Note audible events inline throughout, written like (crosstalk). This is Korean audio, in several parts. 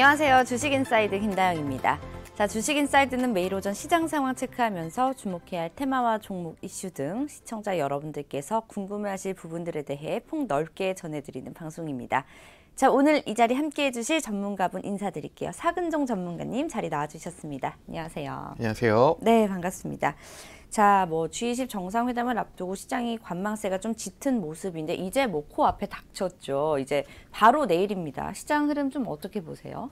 안녕하세요. 주식인사이드 김다영입니다. 자, 주식인사이드는 매일 오전 시장 상황 체크하면서 주목해야 할 테마와 종목 이슈 등 시청자 여러분들께서 궁금해하실 부분들에 대해 폭 넓게 전해드리는 방송입니다. 자, 오늘 이 자리 함께해 주실 전문가분 인사드릴게요. 사근종 전문가님 자리 나와주셨습니다. 안녕하세요. 안녕하세요. 네, 반갑습니다. 자, 뭐 G20 정상회담을 앞두고 시장이 관망세가 좀 짙은 모습인데 이제 뭐 코앞에 닥쳤죠. 이제 바로 내일입니다. 시장 흐름 좀 어떻게 보세요?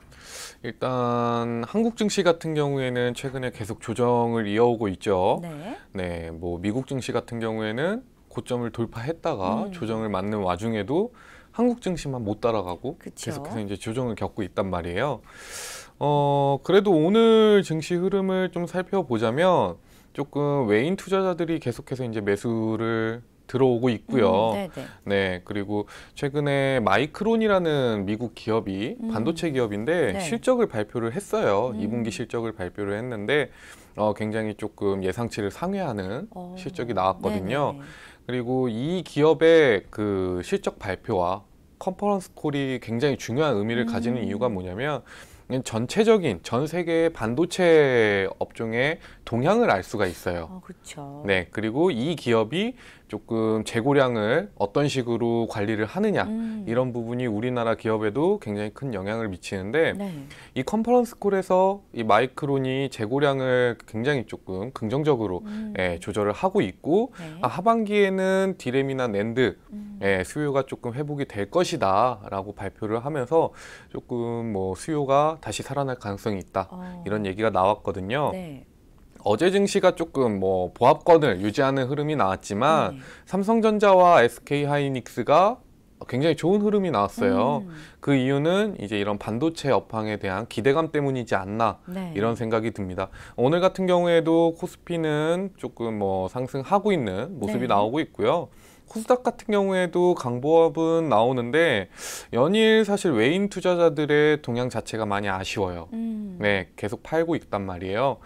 일단 한국 증시 같은 경우에는 최근에 계속 조정을 이어오고 있죠. 네. 네, 뭐 미국 증시 같은 경우에는 고점을 돌파했다가 음. 조정을 맞는 와중에도 한국 증시만 못 따라가고 그쵸? 계속해서 이제 조정을 겪고 있단 말이에요. 어, 그래도 오늘 증시 흐름을 좀 살펴보자면 조금 외인 투자자들이 계속해서 이제 매수를 들어오고 있고요. 음, 네, 네. 네, 그리고 최근에 마이크론이라는 미국 기업이 음. 반도체 기업인데 네. 실적을 발표를 했어요. 음. 2분기 실적을 발표를 했는데 어, 굉장히 조금 예상치를 상회하는 어. 실적이 나왔거든요. 네네. 네, 그리고 이 기업의 그 실적 발표와 컨퍼런스 콜이 굉장히 중요한 의미를 가지는 음. 이유가 뭐냐면 전체적인 전 세계의 반도체 업종의 동향을 알 수가 있어요. 어, 그렇죠. 네, 그리고 이 기업이 조금 재고량을 어떤 식으로 관리를 하느냐 음. 이런 부분이 우리나라 기업에도 굉장히 큰 영향을 미치는데 네. 이 컨퍼런스 콜에서 이 마이크론이 재고량을 굉장히 조금 긍정적으로 음. 예, 조절을 하고 있고 네. 아, 하반기에는 디램이나 낸드 음. 예, 수요가 조금 회복이 될 것이다라고 발표를 하면서 조금 뭐 수요가 다시 살아날 가능성이 있다 어. 이런 얘기가 나왔거든요. 네. 어제 증시가 조금 뭐 보합권을 유지하는 흐름이 나왔지만 네. 삼성전자와 SK하이닉스가 굉장히 좋은 흐름이 나왔어요. 음. 그 이유는 이제 이런 반도체 업황에 대한 기대감 때문이지 않나 네. 이런 생각이 듭니다. 오늘 같은 경우에도 코스피는 조금 뭐 상승하고 있는 모습이 네. 나오고 있고요. 코스닥 같은 경우에도 강보합은 나오는데 연일 사실 외인 투자자들의 동향 자체가 많이 아쉬워요. 음. 네, 계속 팔고 있단 말이에요.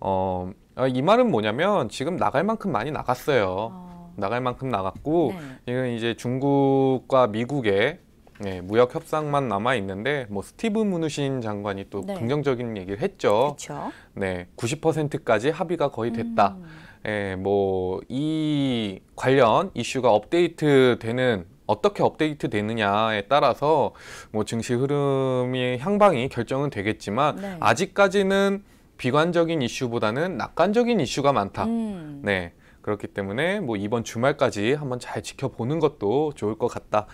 어, 어, 이 말은 뭐냐면 지금 나갈 만큼 많이 나갔어요. 어... 나갈 만큼 나갔고 네. 이건 이제 중국과 미국의 네, 무역 협상만 남아 있는데 뭐 스티브 무누신 장관이 또 네. 긍정적인 얘기를 했죠. 그쵸? 네, 90%까지 합의가 거의 됐다. 음. 예, 뭐이 관련 이슈가 업데이트되는 어떻게 업데이트 되느냐에 따라서 뭐 증시 흐름의 향방이 결정은 되겠지만 네. 아직까지는 비관적인 이슈보다는 낙관적인 이슈가 많다. 음. 네. 그렇기 때문에 뭐 이번 주말까지 한번 잘 지켜보는 것도 좋을 것 같다.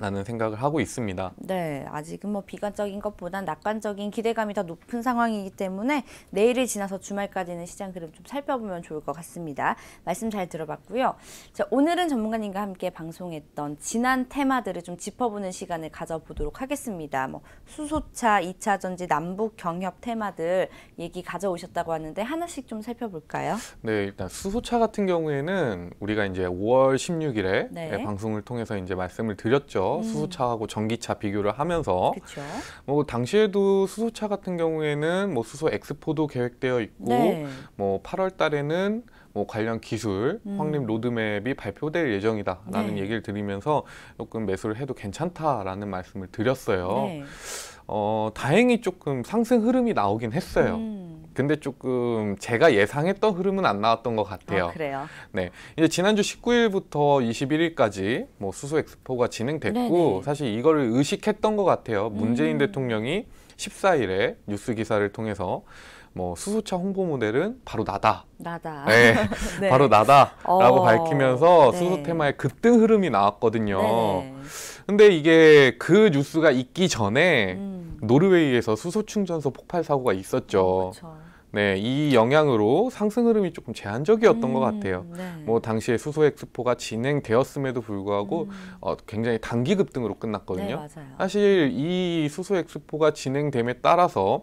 라는 생각을 하고 있습니다. 네, 아직은 뭐 비관적인 것보단 낙관적인 기대감이 더 높은 상황이기 때문에 내일을 지나서 주말까지는 시장 그림 좀 살펴보면 좋을 것 같습니다. 말씀 잘 들어봤고요. 자, 오늘은 전문가님과 함께 방송했던 지난 테마들을 좀 짚어보는 시간을 가져보도록 하겠습니다. 뭐 수소차, 2차 전지, 남북 경협 테마들 얘기 가져오셨다고 하는데 하나씩 좀 살펴볼까요? 네, 일단 수소차 같은 경우에는 우리가 이제 5월 16일에 네. 방송을 통해서 이제 말씀을 드렸죠. 음. 수소차하고 전기차 비교를 하면서. 그쵸. 뭐 당시에도 수소차 같은 경우에는 뭐 수소 엑스포도 계획되어 있고 네. 뭐 8월 달에는 뭐 관련 기술 음. 확립 로드맵이 발표될 예정이다라는 네. 얘기를 드리면서 조금 매수를 해도 괜찮다라는 말씀을 드렸어요. 네. 어, 다행히 조금 상승 흐름이 나오긴 했어요. 음. 근데 조금 제가 예상했던 흐름은 안 나왔던 것 같아요. 아, 그래요. 네. 이제 지난주 19일부터 21일까지 뭐 수소 엑스포가 진행됐고 네네. 네. 사실 이거를 의식했던 것 같아요. 문재인 음. 대통령이 14일에 뉴스 기사를 통해서 뭐 수소차 홍보 모델은 바로 나다. 나다. 네, (laughs) 네. 바로 나다라고 어, 밝히면서 네. 수소 테마의 급등 흐름이 나왔거든요. 네, 네. 근데 이게 그 뉴스가 있기 전에 음. 노르웨이에서 수소 충전소 폭발 사고가 있었죠. 어, 그렇죠. 네, 이 영향으로 상승 흐름이 조금 제한적이었던 음, 것 같아요. 네. 뭐 당시에 수소 엑스포가 진행되었음에도 불구하고 음. 어, 굉장히 단기 급등으로 끝났거든요. 네, 사실 이 수소 엑스포가 진행됨에 따라서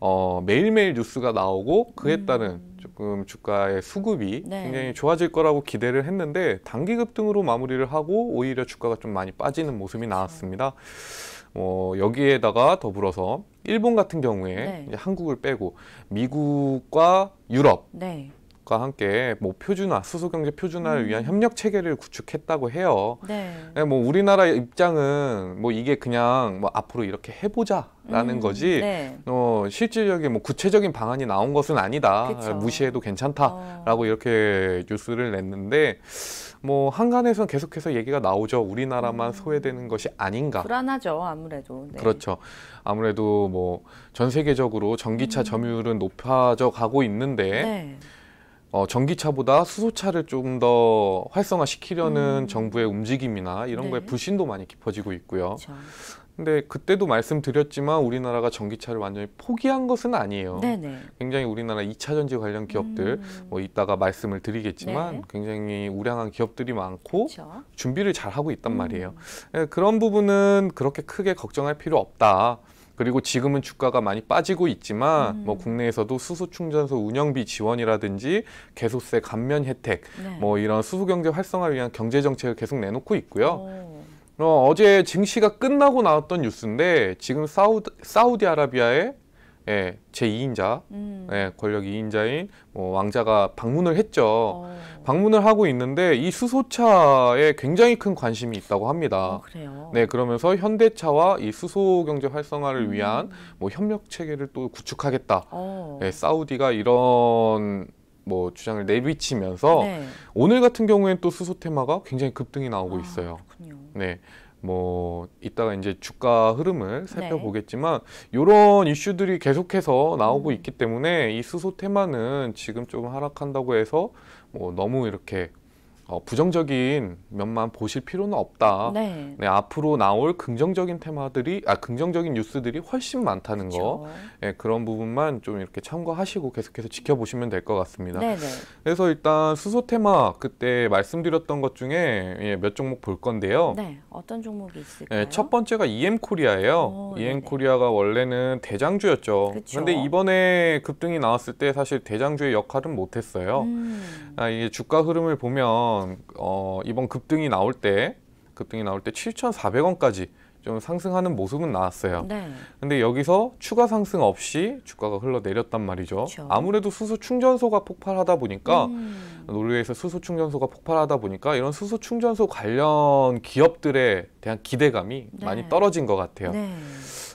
어, 매일매일 뉴스가 나오고 그에 음. 따른 조금 주가의 수급이 네. 굉장히 좋아질 거라고 기대를 했는데 단기 급등으로 마무리를 하고 오히려 주가가 좀 많이 빠지는 모습이 나왔습니다. 어, 여기에다가 더불어서 일본 같은 경우에 네. 이제 한국을 빼고 미국과 유럽 네. 기업과 함께 뭐 표준화, 수소경제 표준화를 음. 위한 협력 체계를 구축했다고 해요. 네. 네. 뭐 우리나라 입장은 뭐 이게 그냥 뭐 앞으로 이렇게 해보자라는 음. 거지. 네. 어, 실질적인 뭐 구체적인 방안이 나온 것은 아니다. 그쵸. 무시해도 괜찮다라고 어. 이렇게 뉴스를 냈는데 뭐 한간에선 계속해서 얘기가 나오죠. 우리나라만 음. 소외되는 것이 아닌가. 불안하죠, 아무래도. 네. 그렇죠. 아무래도 뭐 전 세계적으로 전기차 음. 점유율은 높아져 가고 있는데 네. 어, 전기차보다 수소차를 좀 더 활성화시키려는 음. 정부의 움직임이나 이런 네. 거에 불신도 많이 깊어지고 있고요. 그렇 근데 그때도 말씀드렸지만 우리나라가 전기차를 완전히 포기한 것은 아니에요. 네네. 굉장히 우리나라 이차 전지 관련 기업들 음. 뭐 이따가 말씀을 드리겠지만 네. 굉장히 우량한 기업들이 많고 그렇 준비를 잘 하고 있단 음. 말이에요. 예, 그런 부분은 그렇게 크게 걱정할 필요 없다. 그리고 지금은 주가가 많이 빠지고 있지만 음. 뭐 국내에서도 수소 충전소 운영비 지원이라든지 개소세 감면 혜택 네. 뭐 이런 수소 경제 활성화를 위한 경제 정책을 계속 내놓고 있고요. 어, 어제 증시가 끝나고 나왔던 뉴스인데 지금 사우디, 사우디아라비아의 예, 제2인자, 음. 예, 권력 2인자인 뭐 왕자가 방문을 했죠. 어. 방문을 하고 있는데 이 수소차에 굉장히 큰 관심이 있다고 합니다. 어, 그래요. 네, 그러면서 현대차와 이 수소 경제 활성화를 음. 위한 뭐 협력 체계를 또 구축하겠다. 어. 예, 사우디가 이런 뭐 주장을 내비치면서 네. 오늘 같은 경우에는 또 수소 테마가 굉장히 급등이 나오고 아, 있어요. 그렇군요. 네. 뭐 이따가 이제 주가 흐름을 네. 살펴보겠지만 이런 이슈들이 계속해서 나오고 음. 있기 때문에 이 수소 테마는 지금 좀 하락한다고 해서 뭐 너무 이렇게 어, 부정적인 면만 보실 필요는 없다. 네. 네, 앞으로 나올 긍정적인 테마들이 아 긍정적인 뉴스들이 훨씬 많다는 그렇죠. 거 예, 네, 그런 부분만 좀 이렇게 참고하시고 계속해서 지켜보시면 될 것 같습니다. 네네. 그래서 일단 수소 테마 그때 말씀드렸던 것 중에 예, 몇 종목 볼 건데요. 네, 어떤 종목이 있을까요? 예, 첫 번째가 EM 코리아예요. 오, EM 네네. 코리아가 원래는 대장주였죠. 그쵸. 근데 이번에 급등이 나왔을 때 사실 대장주의 역할은 못했어요. 음. 아, 이게 주가 흐름을 보면 보면 어, 이번 급등이 나올 때 급등이 나올 때 7,400원까지 좀 상승하는 모습은 나왔어요. 네. 근데 여기서 추가 상승 없이 주가가 흘러내렸단 말이죠. 그렇죠. 아무래도 수소 충전소가 폭발하다 보니까 음. 노르웨이에서 수소 충전소가 폭발하다 보니까 이런 수소 충전소 관련 기업들에 대한 기대감이 네. 많이 떨어진 것 같아요. 네.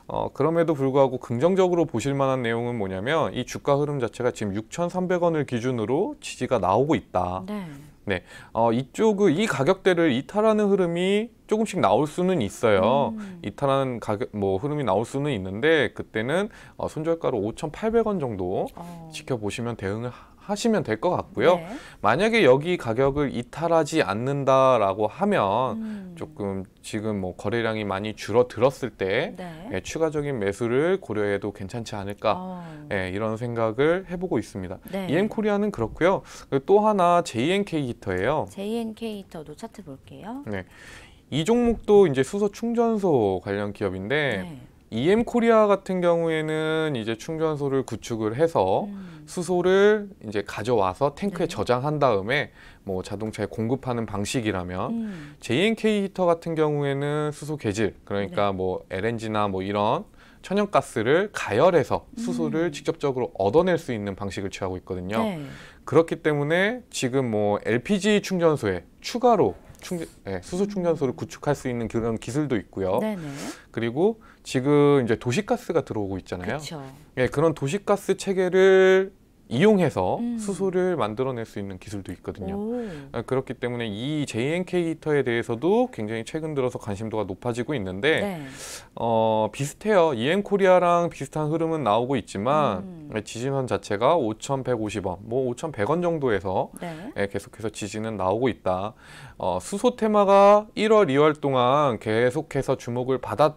어, 그럼에도 불구하고 긍정적으로 보실 만한 내용은 뭐냐면 이 주가 흐름 자체가 지금 6,300원을 기준으로 지지가 나오고 있다. 네. 네, 어, 이쪽은 이 가격대를 이탈하는 흐름이 조금씩 나올 수는 있어요. 음. 이탈하는 가격 뭐 흐름이 나올 수는 있는데 그때는 어, 손절가로 5,800원 정도 어. 지켜보시면 대응을 하시면 될 것 같고요. 네. 만약에 여기 가격을 이탈하지 않는다라고 하면 음. 조금 지금 뭐 거래량이 많이 줄어들었을 때 네. 예, 추가적인 매수를 고려해도 괜찮지 않을까 어. 예, 이런 생각을 해보고 있습니다. 네. EM코리아는 그렇고요. 또 하나 JNK 히터예요. JNK 히터도 차트 볼게요. 네. 이 종목도 이제 수소 충전소 관련 기업인데 네. EM 코리아 같은 경우에는 이제 충전소를 구축을 해서 음. 수소를 이제 가져와서 탱크에 네. 저장한 다음에 뭐 자동차에 공급하는 방식이라면 음. JNK 히터 같은 경우에는 수소 계질 그러니까 네. 뭐 LNG나 뭐 이런 천연가스를 가열해서 음. 수소를 음. 직접적으로 얻어낼 수 있는 방식을 취하고 있거든요. 네. 그렇기 때문에 지금 뭐 LPG 충전소에 추가로 충전, 네, 예, 수소 충전소를 구축할 수 있는 그런 기술도 있고요. 네네. 그리고 지금 이제 도시가스가 들어오고 있잖아요. 그 네, 그런 도시가스 체계를 이용해서 음. 수소를 만들어낼 수 있는 기술도 있거든요. 오. 아, 그렇기 때문에 이 JNK 히터에 대해서도 굉장히 최근 들어서 관심도가 높아지고 있는데 네. 어, 비슷해요. 이엔코리아랑 e 비슷한 흐름은 나오고 있지만 음. 예, 지지선 자체가 5,150원, 뭐 5,100원 정도에서 네. 예, 계속해서 지진은 나오고 있다. 어, 수소 테마가 1월, 2월 동안 계속해서 주목을 받았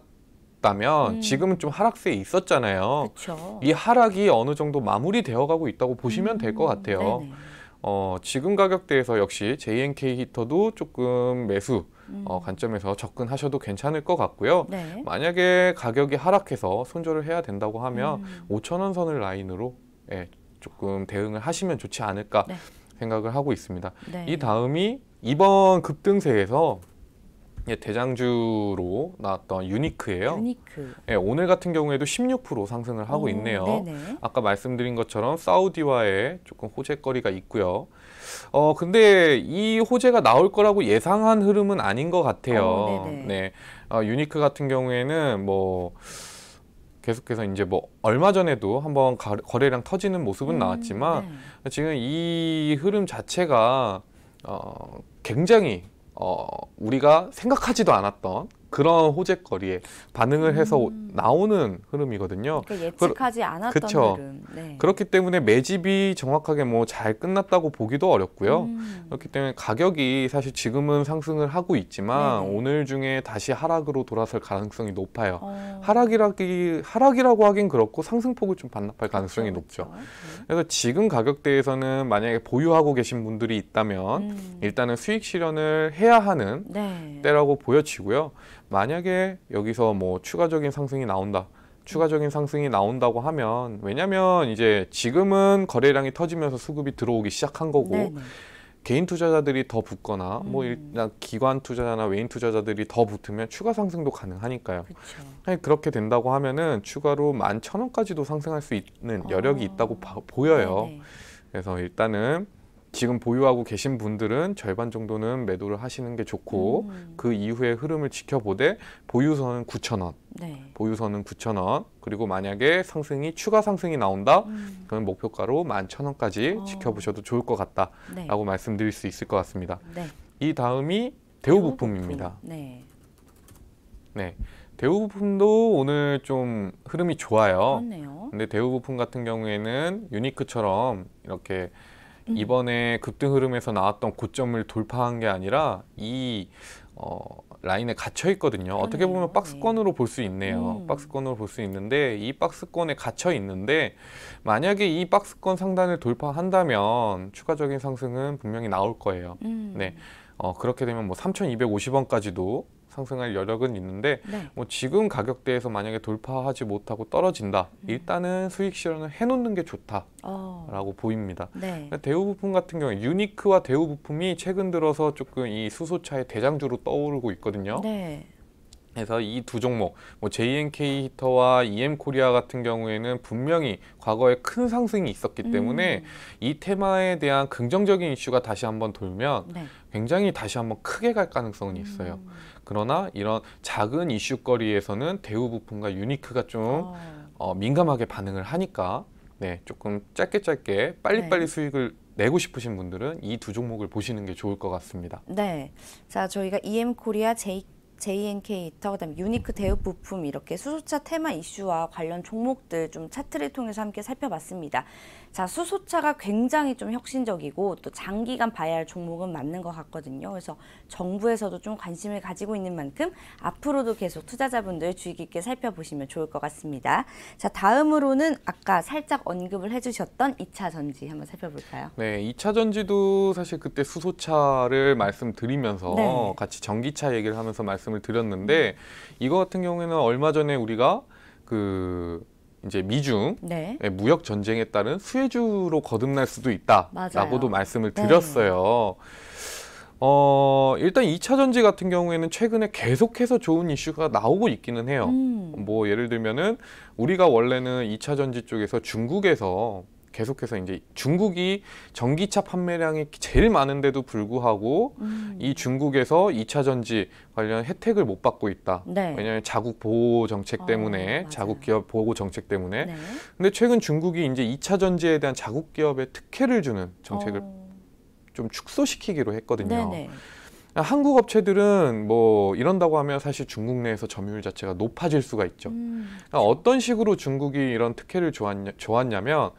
있다면 음. 지금은 좀 하락세에 있었잖아요. 그쵸. 이 하락이 어느 정도 마무리되어가고 있다고 보시면 음. 될것 같아요. 어, 지금 가격대에서 역시 JNK 히터도 조금 매수 어, 음. 어, 관점에서 접근하셔도 괜찮을 것 같고요. 네. 만약에 가격이 하락해서 손절을 해야 된다고 하면 음. 5천 원 선을 라인으로 예, 조금 대응을 하시면 좋지 않을까 네. 생각을 하고 있습니다. 네. 이 다음이 이번 급등세에서 예, 대장주로 나왔던 유니크예요. 유니크. 예, 오늘 같은 경우에도 16% 상승을 하고 오, 있네요. 네네. 아까 말씀드린 것처럼 사우디와의 조금 호재거리가 있고요. 어 근데 이 호재가 나올 거라고 예상한 흐름은 아닌 것 같아요. 오, 어, 네. 어, 유니크 같은 경우에는 뭐 계속해서 이제 뭐 얼마 전에도 한번 거래량 터지는 모습은 음, 나왔지만 네. 지금 이 흐름 자체가 어 굉장히 어, 우리가 생각하지도 않았던 그런 호재거리에 반응을 해서 음. 나오는 흐름이거든요. 그러니 예측하지 않았던 그쵸? 흐름. 네. 그렇기 때문에 매집이 정확하게 뭐 잘 끝났다고 보기도 어렵고요. 음. 그렇기 때문에 가격이 사실 지금은 상승을 하고 있지만 네 오늘 중에 다시 하락으로 돌아설 가능성이 높아요. 어. 하락이라기 하락이라고 하긴 그렇고 상승폭을 좀 반납할 가능성이 그렇죠, 높죠. 그렇죠. 네. 그래서 지금 가격대에서는 만약에 보유하고 계신 분들이 있다면 음. 일단은 수익 실현을 해야 하는 네. 때라고 보여지고요. 만약에 여기서 뭐 추가적인 상승이 나온다 추가적인 상승이 나온다고 하면 왜냐면 이제 지금은 거래량이 터지면서 수급이 들어오기 시작한 거고 네네. 네. 개인 투자자들이 더 붙거나 뭐 음. 뭐 일단 기관 투자자나 외인 투자자들이 더 붙으면 추가 상승도 가능하니까요. 그쵸. 그렇게 된다고 하면은 추가로 만 천원까지도 상승할 수 있는 여력이 아. 있다고 바, 보여요. 네네. 네. 그래서 일단은 지금 보유하고 계신 분들은 절반 정도는 매도를 하시는 게 좋고 음. 그 이후의 흐름을 지켜보되 보유선은 9천 원, 네. 보유선은 9천 원 그리고 만약에 상승이 추가 상승이 나온다 음. 그러면 목표가로 11,000원까지 어. 지켜보셔도 좋을 것 같다라고 네. 말씀드릴 수 있을 것 같습니다. 네. 이 다음이 대우부품입니다. 대우부품. 네. 네. 대우부품도 오늘 좀 흐름이 좋아요. 그렇네요. 근데 대우부품 같은 경우에는 유니크처럼 이렇게 음. 이번에 급등 흐름에서 나왔던 고점을 돌파한 게 아니라 이 어, 라인에 갇혀 있거든요. 그러네요. 어떻게 음, 보면 박스권으로 네. 볼수 있네요. 음. 박스권으로 볼 수 있는데 이 박스권에 갇혀 있는데 만약에 이 박스권 상단을 돌파한다면 추가적인 상승은 분명히 나올 거예요. 음. 네. 어, 그렇게 되면 뭐 3,250원까지도 상승할 여력은 있는데 네. 뭐 지금 가격대에서 만약에 돌파하지 못하고 떨어진다. 음. 일단은 수익 실현을 해놓는 게 좋다라고 어. 보입니다. 네. 그러니까 대우 부품 같은 경우에 유니크와 대우 부품이 최근 들어서 조금 이 수소차의 대장주로 떠오르고 있거든요. 네. 그래서 이 두 종목, 뭐 JNK 히터와 EM 코리아 같은 경우에는 분명히 과거에 큰 상승이 있었기 음. 때문에 음. 이 테마에 대한 긍정적인 이슈가 다시 한번 돌면 네. 굉장히 다시 한번 크게 갈 가능성은 있어요. 음. 그러나 이런 작은 이슈거리에서는 대우 부품과 유니크가 좀 아. 어, 민감하게 반응을 하니까 네, 조금 짧게 짧게 빨리빨리 네. 수익을 내고 싶으신 분들은 이 두 종목을 보시는 게 좋을 것 같습니다. 네. 자, 저희가 EM코리아 J JNK 터 그다음 유니크 대우 부품 이렇게 수소차 테마 이슈와 관련 종목들 좀 차트를 통해서 함께 살펴봤습니다. 자, 수소차가 굉장히 좀 혁신적이고 또 장기간 봐야 할 종목은 맞는 것 같거든요. 그래서 정부에서도 좀 관심을 가지고 있는 만큼 앞으로도 계속 투자자분들 주의 깊게 살펴보시면 좋을 것 같습니다. 자, 다음으로는 아까 살짝 언급을 해주셨던 2차 전지 한번 살펴볼까요? 네, 2차 전지도 사실 그때 수소차를 말씀드리면서 네. 같이 전기차 얘기를 하면서 말씀을 드렸는데 음. 이거 같은 경우에는 얼마 전에 우리가 그 이제 미중의 네. 예, 무역 전쟁에 따른 수혜주로 거듭날 수도 있다라고도 말씀을 네. 드렸어요. 네. 어, 일단 이차 전지 같은 경우에는 최근에 계속해서 좋은 이슈가 나오고 있기는 해요. 음. 뭐 예를 들면은 우리가 원래는 이차 전지 쪽에서 중국에서 계속해서 이제 중국이 전기차 판매량이 제일 많은데도 불구하고 음. 이 중국에서 이차 전지 관련 혜택을 못 받고 있다. 네. 왜냐하면 자국 보호 정책 아, 때문에 어, 자국 기업 보호 정책 때문에. 네. 근데 최근 중국이 이제 이차 전지에 대한 자국 기업에 특혜를 주는 정책을 어. 좀 축소시키기로 했거든요. 네네. 네. 한국 업체들은 뭐 이런다고 하면 사실 중국 내에서 점유율 자체가 높아질 수가 있죠. 음. 그러니까 어떤 식으로 중국이 이런 특혜를 좋았냐좋았냐면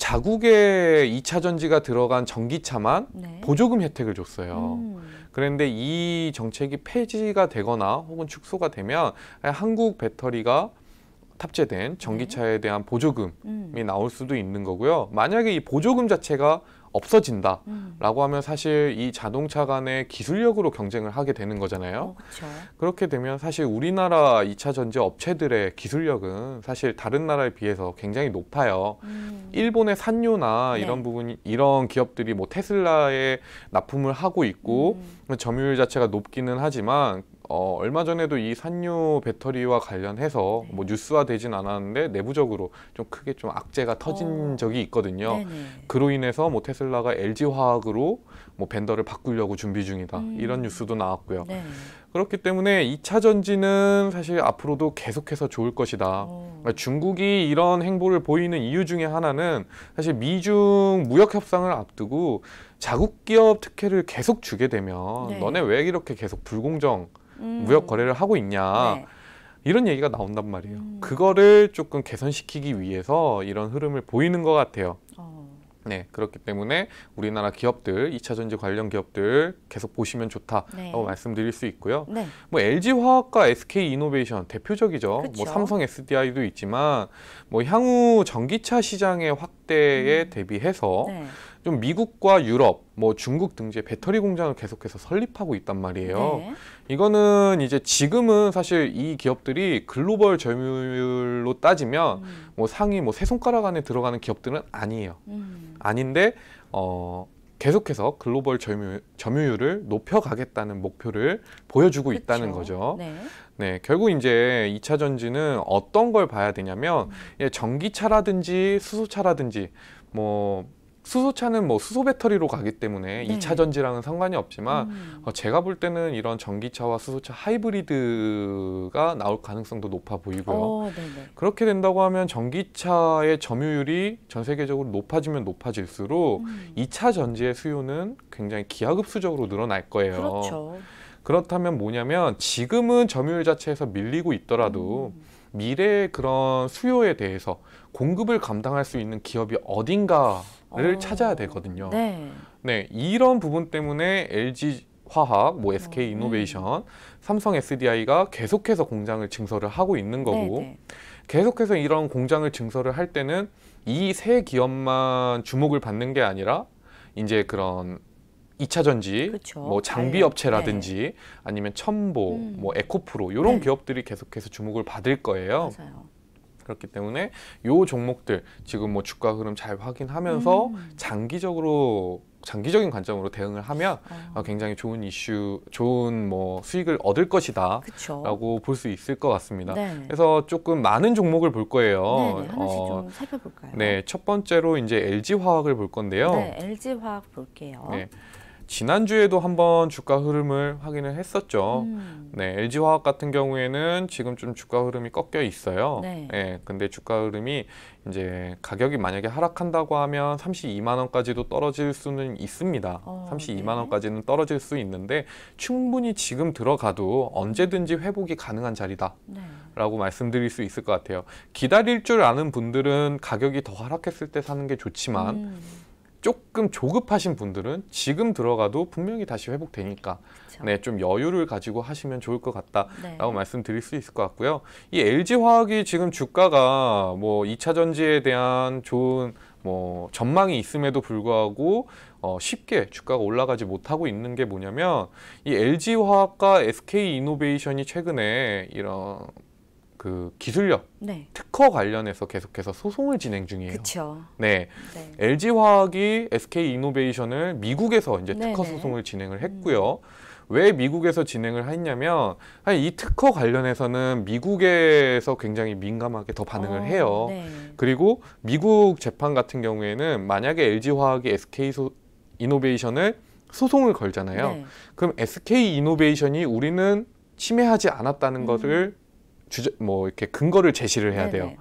자국에 2차 전지가 들어간 전기차만 네. 보조금 혜택을 줬어요. 음. 그런데 이 정책이 폐지가 되거나 혹은 축소가 되면 한국 배터리가 탑재된 전기차에 네. 대한 보조금이 음. 나올 수도 있는 거고요. 만약에 이 보조금 자체가 없어진다라고 음. 하면 사실 이 자동차 간의 기술력으로 경쟁을 하게 되는 거잖아요. 어, 그렇게 되면 사실 우리나라 이차 전지 업체들의 기술력은 사실 다른 나라에 비해서 굉장히 높아요. 음. 일본의 산요나 네. 이런 부분 이런 기업들이 뭐 테슬라에 납품을 하고 있고 음. 점유율 자체가 높기는 하지만 어, 얼마 전에도 이 산유 배터리와 관련해서 네. 뭐 뉴스화 되진 않았는데 내부적으로 좀 크게 좀 악재가 터진 어. 적이 있거든요. 네네. 그로 인해서 뭐 테슬라가 LG 화학으로 뭐 벤더를 바꾸려고 준비 중이다 음. 이런 뉴스도 나왔고요. 네. 그렇기 때문에 2차 전지는 사실 앞으로도 계속해서 좋을 것이다. 어. 그러니까 중국이 이런 행보를 보이는 이유 중에 하나는 사실 미중 무역 협상을 앞두고 자국 기업 특혜를 계속 주게 되면 네. 너네 왜 이렇게 계속 불공정 음. 무역 거래를 하고 있냐. 네. 이런 얘기가 나온단 말이에요. 음. 그거를 조금 개선시키기 위해서 이런 흐름을 보이는 것 같아요. 어. 네, 그렇기 때문에 우리나라 기업들, 이차 전지 관련 기업들 계속 보시면 좋다라고 네. 말씀드릴 수 있고요. 네. 뭐 LG 화학과 SK 이노베이션 대표적이죠. 뭐 그쵸. 뭐 삼성 SDI도 있지만 뭐 향후 전기차 시장의 확대에 음. 대비해서 네. 좀 미국과 유럽, 뭐 중국 등지에 배터리 공장을 계속해서 설립하고 있단 말이에요. 네. 이거는 이제 지금은 사실 이 기업들이 글로벌 점유율로 따지면 음. 뭐 상위 뭐 세 손가락 안에 들어가는 기업들은 아니에요. 음. 아닌데 어 계속해서 글로벌 점유, 점유율을 높여가겠다는 목표를 보여주고 그쵸. 있다는 거죠. 네. 네, 결국 이제 이차 전지는 어떤 걸 봐야 되냐면 음. 예, 전기차라든지 수소차라든지 뭐 수소차는 뭐 수소 배터리로 가기 때문에 네. 2차 전지랑은 상관이 없지만 음. 어, 제가 볼 때는 이런 전기차와 수소차 하이브리드가 나올 가능성도 높아 보이고요. 어, 그렇게 된다고 하면 전기차의 점유율이 전 세계적으로 높아지면 높아질수록 음. 2차 전지의 수요는 굉장히 기하급수적으로 늘어날 거예요. 그렇죠. 그렇다면 뭐냐면 지금은 점유율 자체에서 밀리고 있더라도 음. 미래의 그런 수요에 대해서 공급을 감당할 수 있는 기업이 어딘가 를 어. 찾아야 되거든요. 네. 네, 이런 부분 때문에 LG 화학, 뭐 SK 음. 이노베이션, 어, 네. 삼성 SDI가 계속해서 공장을 증설을 하고 있는 거고 네, 네. 계속해서 이런 공장을 증설을 할 때는 이 세 기업만 주목을 받는 게 아니라 이제 그런 이차 전지, 그쵸. 뭐 네. 장비 업체라든지 네. 아니면 첨보, 음. 뭐 에코프로 이런 네. 기업들이 계속해서 주목을 받을 거예요. 맞아요. 그렇기 때문에 요 종목들 지금 뭐 주가 흐름 잘 확인하면서 음. 장기적으로 장기적인 관점으로 대응을 하면 어. 굉장히 좋은 이슈, 좋은 뭐 수익을 얻을 것이다라고 볼 수 있을 것 같습니다. 네 그래서 조금 많은 종목을 볼 거예요. 네네, 네. 하나씩 어, 좀 살펴볼까요? 네, 첫 번째로 이제 LG 화학을 볼 건데요. 네, LG 화학 볼게요. 네. 지난주에도 한번 주가 흐름을 확인을 했었죠. 음. 네, LG화학 같은 경우에는 지금 좀 주가 흐름이 꺾여 있어요. 네. 네. 근데 주가 흐름이 이제 가격이 만약에 하락한다고 하면 32만 원까지도 떨어질 수는 있습니다. 어, 32만 원까지는 떨어질 수 있는데 충분히 지금 들어가도 언제든지 회복이 가능한 자리다. 네. 라고 말씀드릴 수 있을 것 같아요. 기다릴 줄 아는 분들은 가격이 더 하락했을 때 사는 게 좋지만 음. 조금 조급하신 분들은 지금 들어가도 분명히 다시 회복되니까 네, 좀 여유를 가지고 하시면 좋을 것 같다라고 네. 말씀드릴 수 있을 것 같고요. 이 LG화학이 지금 주가가 뭐이차 전지에 대한 좋은 뭐 전망이 있음에도 불구하고 어 쉽게 주가가 올라가지 못하고 있는 게 뭐냐면 이 LG화학과 SK이노베이션이 최근에 이런 그 기술력 네. 특허 관련해서 계속해서 소송을 진행 중이에요. 그렇죠. 네. 네. LG 화학이 SK 이노베이션을 미국에서 이제 네네. 특허 네. 소송을 진행을 음. 했고요. 음. 왜 미국에서 진행을 했냐면 이 특허 관련해서는 미국에서 굉장히 민감하게 더 반응을 어, 해요. 네. 그리고 미국 재판 같은 경우에는 만약에 LG 화학이 SK 소, 이노베이션을 소송을 걸잖아요. 네. 그럼 SK 이노베이션이 우리는 침해하지 않았다는 음. 것을 주저, 뭐 이렇게 근거를 제시를 해야 돼요.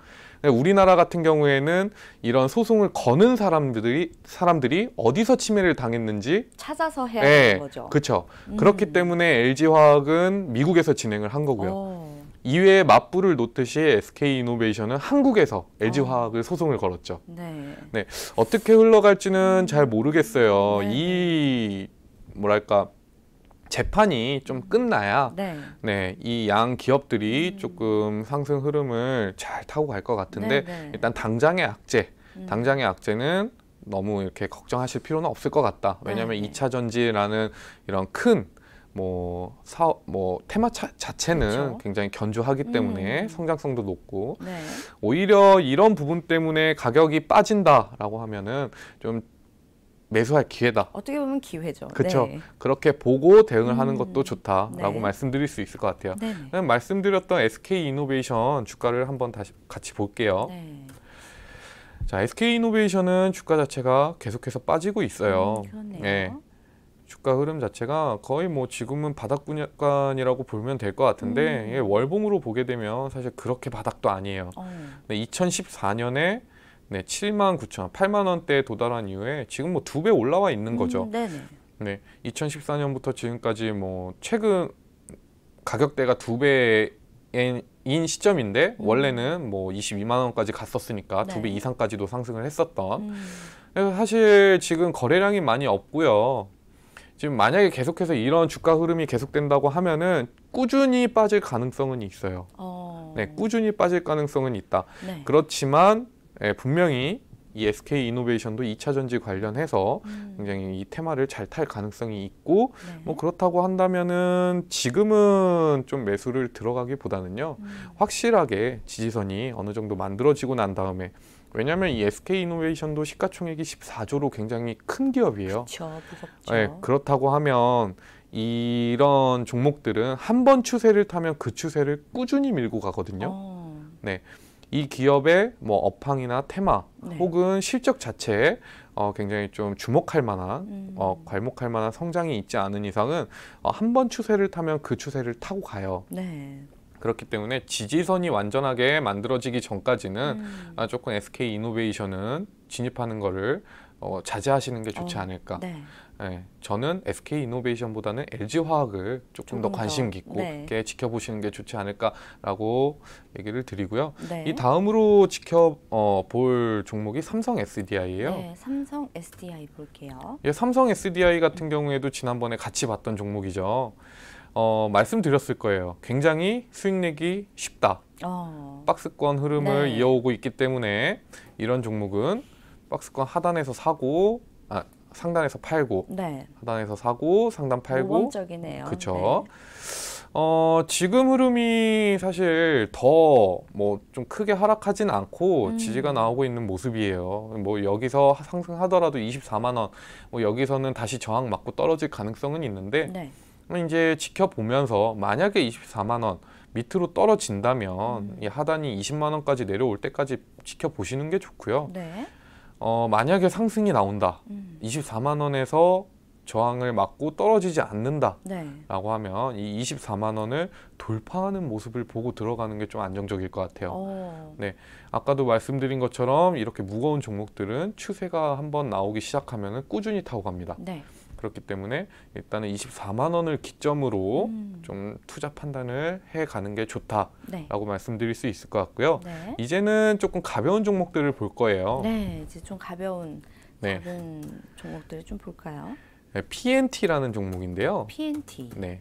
네네. 우리나라 같은 경우에는 이런 소송을 거는 사람들이 사람들이 어디서 침해를 당했는지 찾아서 해야 네, 되 하는 거죠. 그렇죠. 음. 그렇기 때문에 LG 화학은 미국에서 진행을 한 거고요. 이외에 맞불을 놓듯이 SK 이노베이션은 한국에서 아. LG 화학을 소송을 걸었죠. 네. 네. 어떻게 흘러갈지는 음. 잘 모르겠어요. 네네. 네. 이 뭐랄까 재판이 좀 끝나야 네. 네 이양 기업들이 음. 조금 상승 흐름을 잘 타고 갈 것 같은데 네네. 네. 일단 당장의 악재, 음. 당장의 악재는 너무 이렇게 걱정하실 필요는 없을 것 같다. 왜냐하면 2차 전지라는 이런 큰 뭐, 사업, 뭐, 테마 차, 자체는 그렇죠. 굉장히 견주하기 때문에 음. 성장성도 높고, 네. 오히려 이런 부분 때문에 가격이 빠진다라고 하면은 좀 매수할 기회다. 어떻게 보면 기회죠. 그렇죠. 네. 그렇게 보고 대응을 하는 음. 것도 좋다라고 네. 말씀드릴 수 있을 것 같아요. 네네. 말씀드렸던 SK 이노베이션 주가를 한번 다시 같이 볼게요. 네. 자, SK 이노베이션은 주가 자체가 계속해서 빠지고 있어요. 음, 그렇네요. 네. 주가 흐름 자체가 거의 뭐 지금은 바닥 구간이라고 보면 될 것 같은데 음. 월봉으로 보게 되면 사실 그렇게 바닥도 아니에요. 어. 2014년에 네, 7만 9천 원, 8만 원대에 도달한 이후에 지금 뭐 두 배 올라와 있는 음, 거죠. 음, 네네. 네, 2014년부터 지금까지 뭐 최근 가격대가 두 배인 시점인데 음. 원래는 뭐 22만 원까지 갔었으니까 네. 두배 이상까지도 상승을 했었던. 음. 그래서 사실 지금 거래량이 많이 없고요. 지금 만약에 계속해서 이런 주가 흐름이 계속된다고 하면은 꾸준히 빠질 가능성은 있어요. 어... 네, 꾸준히 빠질 가능성은 있다. 네. 그렇지만 예, 분명히 이 SK 이노베이션도 2차 전지 관련해서 음. 굉장히 이 테마를 잘 탈 가능성이 있고 네. 뭐 그렇다고 한다면은 지금은 좀 매수를 들어가기보다는요 음. 확실하게 지지선이 어느 정도 만들어지고 난 다음에 왜냐하면 이 SK 이노베이션도 시가총액이 14조로 굉장히 큰 기업이에요. 그렇죠, 무 예, 그렇다고 하면 이런 종목들은 한 번 추세를 타면 그 추세를 꾸준히 밀고 가거든요. 어. 네. 이 기업의 뭐 업황이나 테마 네. 혹은 실적 자체에 어, 굉장히 좀 주목할 만한 음. 어, 괄목할 만한 성장이 있지 않은 이상은 어, 한 번 추세를 타면 그 추세를 타고 가요. 네. 그렇기 때문에 지지선이 완전하게 만들어지기 전까지는 음. 아, 조금 SK 이노베이션은 진입하는 거를 어, 자제하시는 게 좋지 어, 않을까. 네. 네, 저는 SK 이노베이션보다는 LG 화학을 조금 더 관심 깊고 네. 깊게 지켜보시는 게 좋지 않을까라고 얘기를 드리고요. 네. 이 다음으로 지켜볼 어, 종목이 삼성 SDI예요. 네, 삼성 SDI 볼게요. 예, 삼성 SDI 같은 경우에도 지난번에 같이 봤던 종목이죠. 어, 말씀드렸을 거예요. 굉장히 수익 내기 쉽다. 어. 박스권 흐름을 네. 이어오고 있기 때문에 이런 종목은 박스권 하단에서 사고 아, 상단에서 팔고 네. 하단에서 사고 상단 팔고 모범적이네요. 그렇죠. 네. 어, 지금 흐름이 사실 더 뭐 좀 크게 하락하진 않고 음. 지지가 나오고 있는 모습이에요. 뭐 여기서 상승하더라도 24만 원, 뭐 여기서는 다시 저항 맞고 떨어질 가능성은 있는데 네. 음, 이제 지켜보면서 만약에 24만 원 밑으로 떨어진다면 음. 이 하단이 20만 원까지 내려올 때까지 지켜보시는 게 좋고요. 네. 어, 만약에 상승이 나온다. 음. 24만 원에서 저항을 막고 떨어지지 않는다라고 네. 하면 이 24만 원을 돌파하는 모습을 보고 들어가는 게 좀 안정적일 것 같아요. 오. 어. 네, 아까도 말씀드린 것처럼 이렇게 무거운 종목들은 추세가 한번 나오기 시작하면 꾸준히 타고 갑니다. 네. 그렇기 때문에 일단은 24만 원을 기점으로 음. 좀 투자 판단을 해가는 게 좋다라고 네. 말씀드릴 수 있을 것 같고요. 네. 이제는 조금 가벼운 종목들을 볼 거예요. 네, 이제 좀 가벼운 네. 작은 종목들을 좀 볼까요? 네, PNT라는 종목인데요. PNT. 네.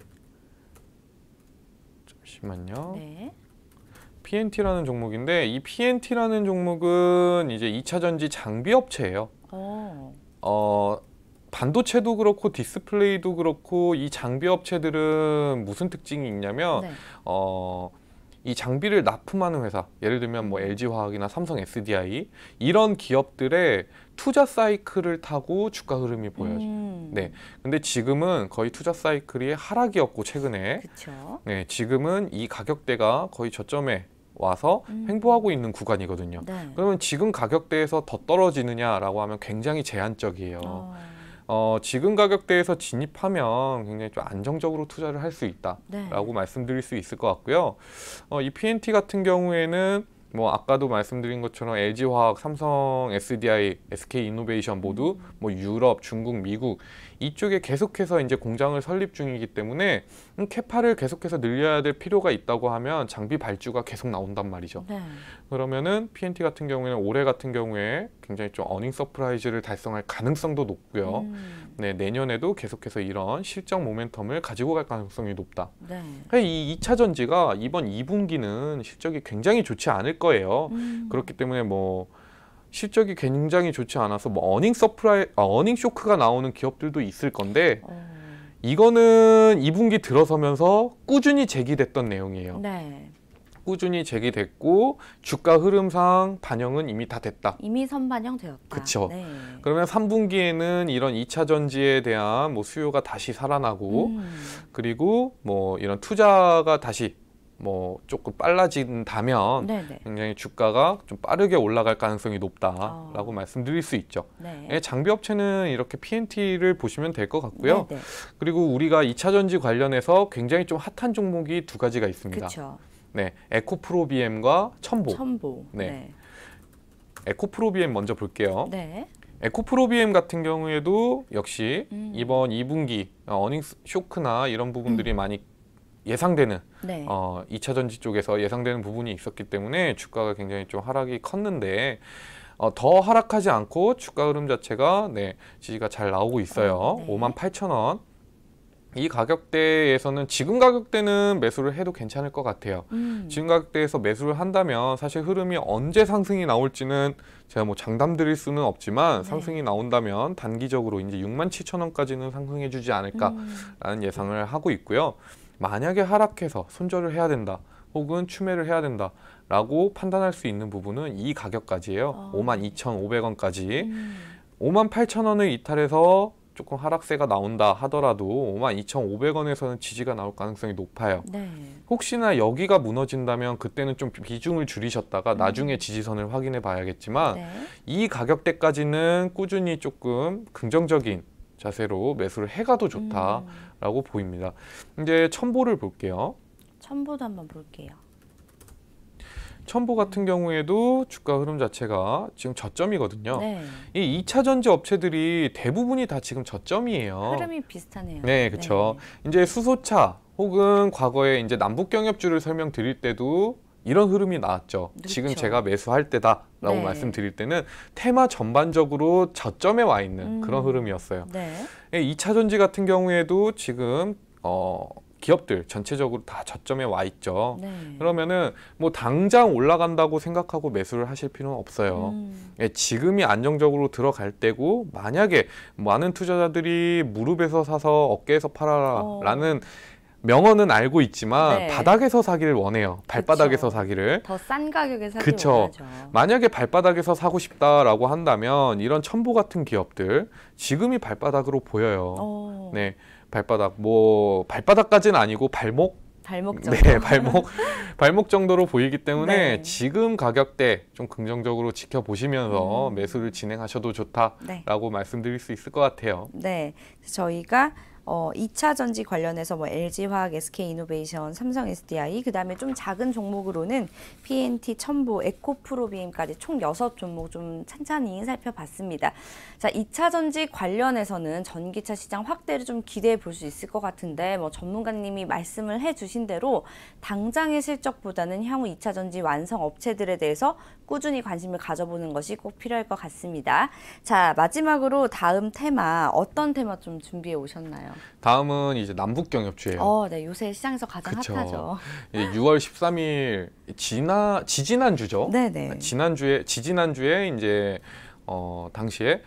잠시만요. 네. PNT라는 종목인데 이 PNT라는 종목은 이제 2차 전지 장비 업체예요. 오. 어, 어 반도체도 그렇고 디스플레이도 그렇고 이 장비 업체들은 무슨 특징이 있냐면 네. 어, 이 장비를 납품하는 회사 예를 들면 뭐 LG화학이나 음. 삼성 SDI 이런 기업들의 투자 사이클을 타고 주가 흐름이 보여요. 음. 네. 근데 지금은 거의 투자 사이클이 하락이었고 최근에 그쵸. 네, 지금은 이 가격대가 거의 저점에 와서 음. 횡보하고 있는 구간이거든요. 네. 그러면 지금 가격대에서 더 떨어지느냐라고 하면 굉장히 제한적이에요. 어. 어, 지금 가격대에서 진입하면 굉장히 좀 안정적으로 투자를 할 수 있다라고 네. 말씀드릴 수 있을 것 같고요. 어, 이 PNT 같은 경우에는 뭐 아까도 말씀드린 것처럼 LG화학, 삼성, SDI, SK이노베이션 모두 음. 뭐 유럽, 중국, 미국 이쪽에 계속해서 이제 공장을 설립 중이기 때문에 음, 캐파를 계속해서 늘려야 될 필요가 있다고 하면 장비 발주가 계속 나온단 말이죠. 네. 그러면은 PNT 같은 경우에는 올해 같은 경우에 굉장히 좀 어닝 서프라이즈를 달성할 가능성도 높고요. 음. 네, 내년에도 계속해서 이런 실적 모멘텀을 가지고 갈 가능성이 높다. 네. 이 2차 전지가 이번 2분기는 실적이 굉장히 좋지 않을 거예요. 음. 그렇기 때문에 뭐 실적이 굉장히 좋지 않아서 뭐 어닝 서프라이 어닝 쇼크가 나오는 기업들도 있을 건데 어. 이거는 2분기 들어서면서 꾸준히 제기됐던 내용이에요. 네. 꾸준히 제기됐고 주가 흐름상 반영은 이미 다 됐다. 이미 선반영되었다. 그렇죠. 네. 그러면 3분기에는 이런 2차 전지에 대한 뭐 수요가 다시 살아나고 음. 그리고 뭐 이런 투자가 다시 뭐 조금 빨라진다면 네네. 네. 굉장히 주가가 좀 빠르게 올라갈 가능성이 높다라고 어. 말씀드릴 수 있죠. 네. 예, 장비 업체는 이렇게 PNT를 보시면 될 것 같고요. 네네. 네. 그리고 우리가 이차 전지 관련해서 굉장히 좀 핫한 종목이 두 가지가 있습니다. 그쵸. 네, 에코프로비엠과 첨보. 첨보. 네. 네. 에코프로비엠 먼저 볼게요. 네. 에코프로비엠 같은 경우에도 역시 음. 이번 2분기 어, 어닝 쇼크나 이런 부분들이 음. 많이 예상되는 네. 어, 2차 전지 쪽에서 예상되는 부분이 있었기 때문에 주가가 굉장히 좀 하락이 컸는데 어, 더 하락하지 않고 주가 흐름 자체가 네, 지지가 잘 나오고 있어요. 어, 네. 오만 팔천 원. 이 가격대에서는 지금 가격대는 매수를 해도 괜찮을 것 같아요. 음. 지금 가격대에서 매수를 한다면 사실 흐름이 언제 상승이 나올지는 제가 뭐 장담드릴 수는 없지만 네. 상승이 나온다면 단기적으로 이제 6만 7천 원까지는 상승해주지 않을까라는 음. 예상을 하고 있고요. 만약에 하락해서 손절을 해야 된다 혹은 추매를 해야 된다 라고 판단할 수 있는 부분은 이 가격까지예요. 아. 오. 52,500원까지. 음. 58,000원을 이탈해서 조금 하락세가 나온다 하더라도 52,500원에서는 지지가 나올 가능성이 높아요. 네. 혹시나 여기가 무너진다면 그때는 좀 비중을 줄이셨다가 음. 나중에 지지선을 확인해 봐야겠지만 네. 이 가격대까지는 꾸준히 조금 긍정적인 자세로 매수를 해가도 좋다라고 음. 보입니다. 이제 천보를 볼게요. 천보도 한번 볼게요. 천보 같은 경우에도 주가 흐름 자체가 지금 저점이거든요. 네. 이 2차 전지 업체들이 대부분이 다 지금 저점이에요. 흐름이 비슷하네요. 네, 그렇죠. 네. 이제 수소차 혹은 과거에 이제 남북 경협주를 설명드릴 때도 이런 흐름이 나왔죠. 그렇죠. 지금 제가 매수할 때다라고 네. 말씀드릴 때는 테마 전반적으로 저점에 와 있는 음. 그런 흐름이었어요. 네. 2차 예, 전지 같은 경우에도 지금 어 기업들 전체적으로 다 저점에 와 있죠. 네. 그러면은 뭐 당장 올라간다고 생각하고 매수를 하실 필요는 없어요. 음. 예, 지금이 안정적으로 들어갈 때고 만약에 많은 투자자들이 무릎에서 사서 어깨에서 팔아라라는 어. 명언은 알고 있지만 네. 바닥에서 사기를 원해요. 발바닥에서 그쵸. 사기를. 더 싼 가격에 사기 그쵸. 원하죠. 만약에 발바닥에서 사고 싶다라고 한다면 이런 첨보 같은 기업들 지금이 발바닥으로 보여요. 오. 어. 네, 발바닥 뭐 발바닥까지는 아니고 발목 발목 네, 정도. 네, (laughs) 발목 발목 정도로 보이기 때문에 네. 지금 가격대 좀 긍정적으로 지켜보시면서 음. 매수를 진행하셔도 좋다라고 네. 말씀드릴 수 있을 것 같아요. 네, 저희가 어, 2차 전지 관련해서 뭐 LG화학, SK이노베이션, 삼성 SDI, 그 다음에 좀 작은 종목으로는 PNT, 첨보, 에코프로비엠까지 총6 종목 좀 찬찬히 살펴봤습니다. 자, 2차 전지 관련해서는 전기차 시장 확대를 좀 기대해 볼 수 있을 것 같은데 뭐 전문가님이 말씀을 해 주신 대로 당장의 실적보다는 향후 2차 전지 완성 업체들에 대해서 꾸준히 관심을 가져보는 것이 꼭 필요할 것 같습니다. 자, 마지막으로 다음 테마 어떤 테마 좀 준비해 오셨나요? 다음은 이제 남북 경협주예요. 어, 네. 요새 시장에서 가장 그쵸. 핫하죠. 예, 6월 13일 지나 지지난 주죠. 네, 네. 지난주에 지지난 주에 이제 어, 당시에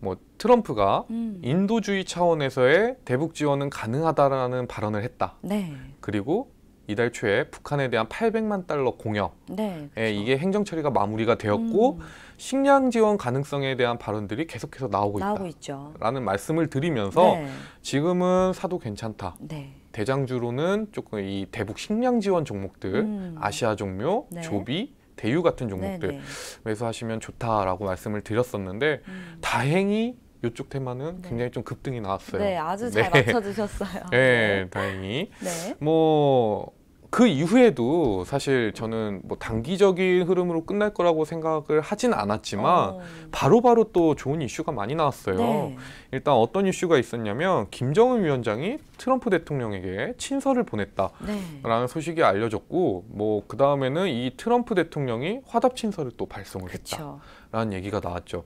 뭐 트럼프가 음. 인도주의 차원에서의 대북 지원은 가능하다라는 발언을 했다. 네. 그리고 이달 초에 북한에 대한 800만 달러 공역 네, 그 이게 행정 처리가 마무리가 되었고 음. 식량 지원 가능성에 대한 발언들이 계속해서 나오고, 나오고 있다라는 말씀을 드리면서 네. 지금은 사도 괜찮다. 네. 대장주로는 조금 이 대북 식량 지원 종목들 음. 아시아 종묘, 네. 조비, 대유 같은 종목들 매수하시면 좋다라고 말씀을 드렸었는데 음. 다행히 이쪽 테마는 네. 굉장히 좀 급등이 나왔어요. 네, 아주 잘 네. 맞춰주셨어요. (laughs) 네, 네, 다행히. 네. 뭐그 이후에도 사실 저는 뭐 단기적인 흐름으로 끝날 거라고 생각을 하진 않았지만 어. 바로바로 바로 또 좋은 이슈가 많이 나왔어요. 네. 일단 어떤 이슈가 있었냐면 김정은 위원장이 트럼프 대통령에게 친서를 보냈다라는 네. 소식이 알려졌고 뭐그 다음에는 이 트럼프 대통령이 화답 친서를 또 발송을 그쵸. 했다. 라는 얘기가 나왔죠.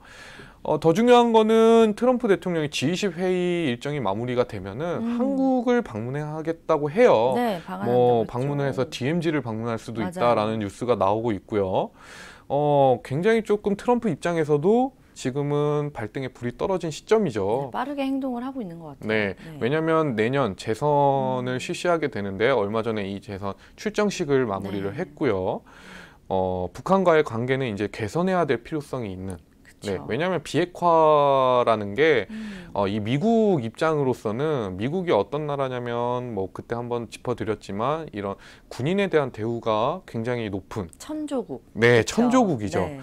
어, 더 중요한 거는 트럼프 대통령이 G20 회의 일정이 마무리가 되면은 음. 한국을 방문하겠다고 해요. 네, 뭐 그렇죠. 방문을 해서 DMZ를 방문할 수도 맞아요. 있다라는 뉴스가 나오고 있고요. 어, 굉장히 조금 트럼프 입장에서도 지금은 발등에 불이 떨어진 시점이죠. 네, 빠르게 행동을 하고 있는 것 같아요. 네, 네. 왜냐하면 내년 재선을 음. 실시하게 되는데 얼마 전에 이 재선 출정식을 마무리를 네. 했고요. 어, 북한과의 관계는 이제 개선해야 될 필요성이 있는 네, 왜냐하면 비핵화라는 게, 음. 어, 이 미국 입장으로서는 미국이 어떤 나라냐면, 뭐, 그때 한번 짚어드렸지만, 이런 군인에 대한 대우가 굉장히 높은. 천조국. 네, 그쵸? 천조국이죠. 네.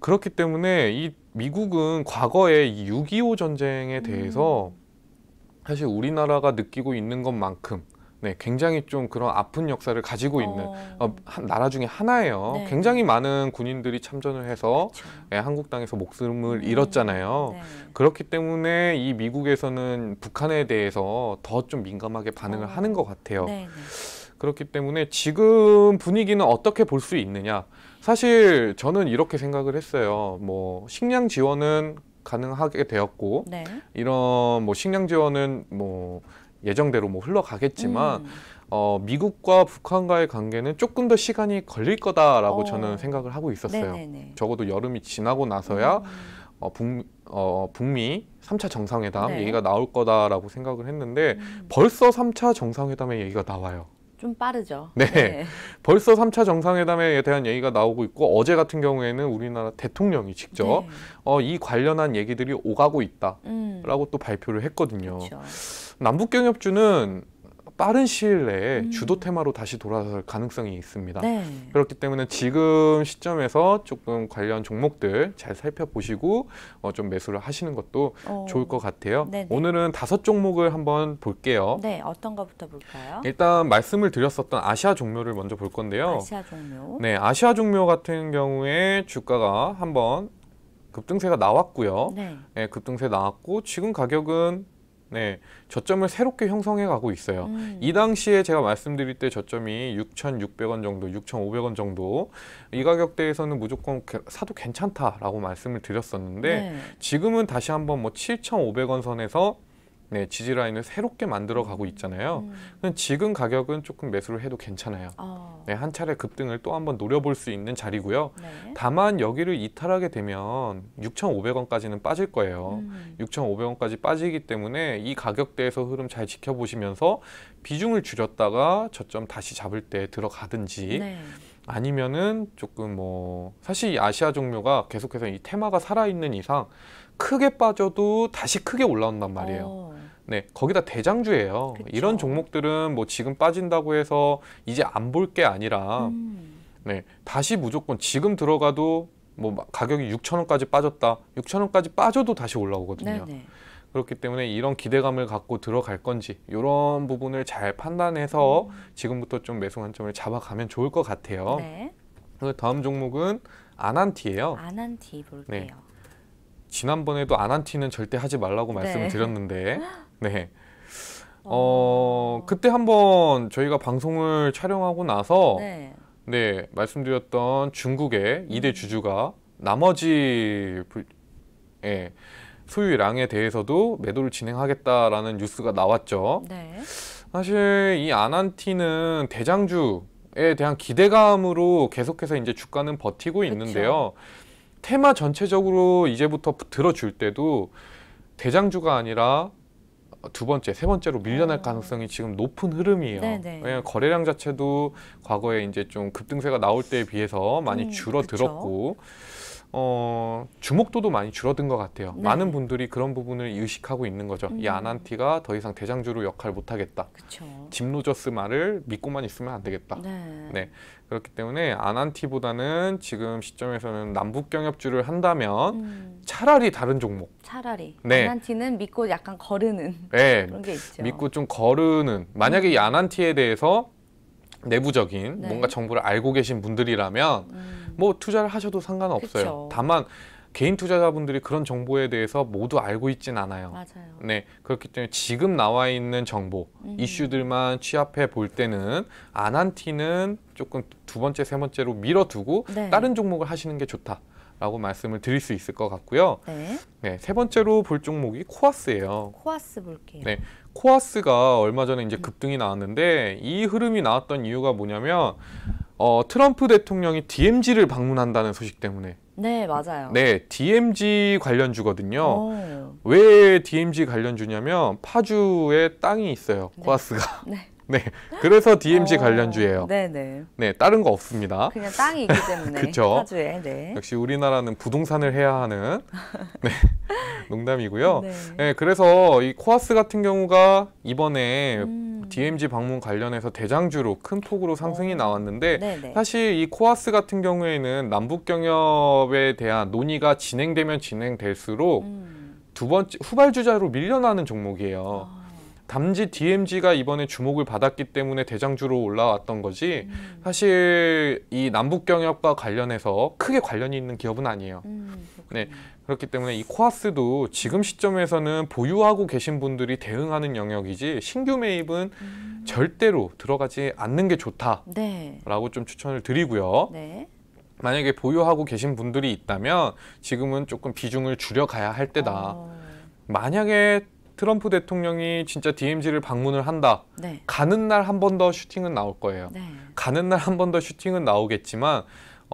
그렇기 때문에 이 미국은 과거에 이6.25 전쟁에 대해서 음. 사실 우리나라가 느끼고 있는 것만큼 네, 굉장히 좀 그런 아픈 역사를 가지고 있는 어. 어, 한, 나라 중에 하나예요. 네. 굉장히 많은 군인들이 참전을 해서 그렇죠. 네, 예, 한국 땅에서 목숨을 음... 잃었잖아요. 네. 그렇기 때문에 이 미국에서는 북한에 대해서 더 좀 민감하게 반응을 어... 하는 것 같아요. 네, 네. 그렇기 때문에 지금 분위기는 어떻게 볼 수 있느냐? 사실 저는 이렇게 생각을 했어요. 뭐 식량 지원은 가능하게 되었고 네. 이런 뭐 식량 지원은 뭐 예정대로 뭐 흘러가겠지만 음. 어, 미국과 북한과의 관계는 조금 더 시간이 걸릴 거다라고 어. 저는 생각을 하고 있었어요. 네네네. 적어도 여름이 지나고 나서야 음. 어, 북, 어, 북미 3차 정상회담 네. 얘기가 나올 거다라고 생각을 했는데 음. 벌써 3차 정상회담의 얘기가 나와요. 좀 빠르죠. 네. 네. 벌써 3차 정상회담에 대한 얘기가 나오고 있고 어제 같은 경우에는 우리나라 대통령이 직접 네. 어, 이 관련한 얘기들이 오가고 있다라고 음. 또 발표를 했거든요. 그렇죠. 남북경협주는 빠른 시일 내에 음. 주도 테마로 다시 돌아설 가능성이 있습니다. 네. 그렇기 때문에 지금 시점에서 조금 관련 종목들 잘 살펴보시고 어, 좀 매수를 하시는 것도 오. 어. 좋을 것 같아요. 네네. 네. 오늘은 다섯 종목을 한번 볼게요. 네, 어떤 것부터 볼까요? 일단 말씀을 드렸었던 아시아 종묘를 먼저 볼 건데요. 아시아 종묘. 네, 아시아 종묘 같은 경우에 주가가 한번 급등세가 나왔고요. 네. 네 급등세 나왔고 지금 가격은 네, 저점을 새롭게 형성해 가고 있어요. 음. 이 당시에 제가 말씀드릴 때 저점이 6,600원 정도, 6,500원 정도 이 가격대에서는 무조건 사도 괜찮다라고 말씀을 드렸었는데 네. 지금은 다시 한번 뭐 7,500원 선에서 네, 지지 라인을 새롭게 만들어 가고 있잖아요. 음. 지금 가격은 조금 매수를 해도 괜찮아요. 어. 네, 한 차례 급등을 또 한 번 노려볼 수 있는 자리고요. 네. 다만 여기를 이탈하게 되면 6,500원까지는 빠질 거예요. 음. 6,500원까지 빠지기 때문에 이 가격대에서 흐름 잘 지켜보시면서 비중을 줄였다가 저점 다시 잡을 때 들어가든지 네. 아니면은 조금 뭐 사실 이 아시아 종류가 계속해서 이 테마가 살아있는 이상 크게 빠져도 다시 크게 올라온단 말이에요. 어. 네, 거기다 대장주예요. 그쵸. 이런 종목들은 뭐 지금 빠진다고 해서 이제 안 볼 게 아니라 음. 네, 다시 무조건 지금 들어가도 뭐 가격이 6천 원까지 빠졌다. 6천 원까지 빠져도 다시 올라오거든요. 네네. 네. 그렇기 때문에 이런 기대감을 갖고 들어갈 건지 이런 부분을 잘 판단해서 음. 지금부터 좀 매수 관점을 잡아가면 좋을 것 같아요. 네. 그 다음 종목은 아난티예요. 아난티 볼게요. 네. 지난번에도 아난티는 절대 하지 말라고 네. 말씀을 드렸는데 (laughs) 네. 어. 어, 그때 한번 저희가 방송을 촬영하고 나서 네, 네 말씀드렸던 중국의 이대 음. 주주가 나머지 불- 예, 소유 량에 대해서도 매도를 진행하겠다라는 뉴스가 나왔죠. 네, 사실 이 아난티는 대장주에 대한 기대감으로 계속해서 이제 주가는 버티고 있는데요. 테마 전체적으로 이제부터 들어줄 때도 대장주가 아니라 두 번째, 세 번째로 밀려날 어. 가능성이 지금 높은 흐름이에요. 네, 네. 왜냐하면 거래량 자체도 과거에 이제 좀 급등세가 나올 때에 비해서 많이 음, 줄어들었고 그쵸? 어, 주목도도 많이 줄어든 것 같아요. 네. 많은 분들이 그런 부분을 의식하고 있는 거죠. 음. 이 아난티가 더 이상 대장주로 역할 못하겠다. 짐 로저스 말을 믿고만 있으면 안 되겠다. 네. 네. 그렇기 때문에 아난티보다는 지금 시점에서는 남북 경협주를 한다면 음. 차라리 다른 종목. 차라리. 네. 아난티는 믿고 약간 거르는 네. (laughs) 그런 게 있죠. 믿고 좀 거르는. 만약에 음. 이 아난티에 대해서 내부적인 네. 뭔가 정보를 알고 계신 분들이라면. 음. 뭐 투자를 하셔도 상관없어요. 그쵸. 다만 개인 투자자분들이 그런 정보에 대해서 모두 알고 있진 않아요. 맞아요. 네. 그렇기 때문에 지금 나와 있는 정보, 음. 이슈들만 취합해 볼 때는 아난 티는 조금 두 번째, 세 번째로 밀어두고 네. 다른 종목을 하시는 게 좋다. 라고 말씀을 드릴 수 있을 것 같고요. 네. 네. 세 번째로 볼 종목이 코아스예요. 코아스 볼게요. 네. 코아스가 얼마 전에 이제 급등이 나왔는데 이 흐름이 나왔던 이유가 뭐냐면 어, 트럼프 대통령이 DMZ를 방문한다는 소식 때문에 네, 맞아요. 네, DMZ 관련주거든요. 오. 왜 DMZ 관련주냐면 파주에 땅이 있어요. 네. 코아스가. 네. 네, 그래서 DMZ 어, 관련주예요. 네네. 네, 다른 거 없습니다. 그냥 땅이기 때문에. (laughs) 그렇죠. 주에 네. 역시 우리나라는 부동산을 해야 하는 네, (laughs) 농담이고요. 네. 네. 그래서 이 코아스 같은 경우가 이번에 음. DMZ 방문 관련해서 대장주로 큰 폭으로 상승이 어. 나왔는데 네네. 사실 이 코아스 같은 경우에는 남북 경협에 대한 논의가 진행되면 진행될수록 음. 두 번째 후발주자로 밀려나는 종목이에요. 아. 단지 DMZ가 이번에 주목을 받았기 때문에 대장주로 올라왔던 거지 음. 사실 이 남북 경협과 관련해서 크게 관련이 있는 기업은 아니에요. 음, 네. 그렇기 때문에 이 코아스도 지금 시점에서는 보유하고 계신 분들이 대응하는 영역이지 신규 매입은 음. 절대로 들어가지 않는 게 네. 좋다라고 네. 좀 추천을 드리고요. 네. 만약에 보유하고 계신 분들이 있다면 지금은 조금 비중을 줄여가야 할 때다. 어. 만약에 트럼프 대통령이 진짜 DMZ를 방문을 한다. 네. 가는 날 한 번 더 슈팅은 나올 거예요. 네. 가는 날 한 번 더 슈팅은 나오겠지만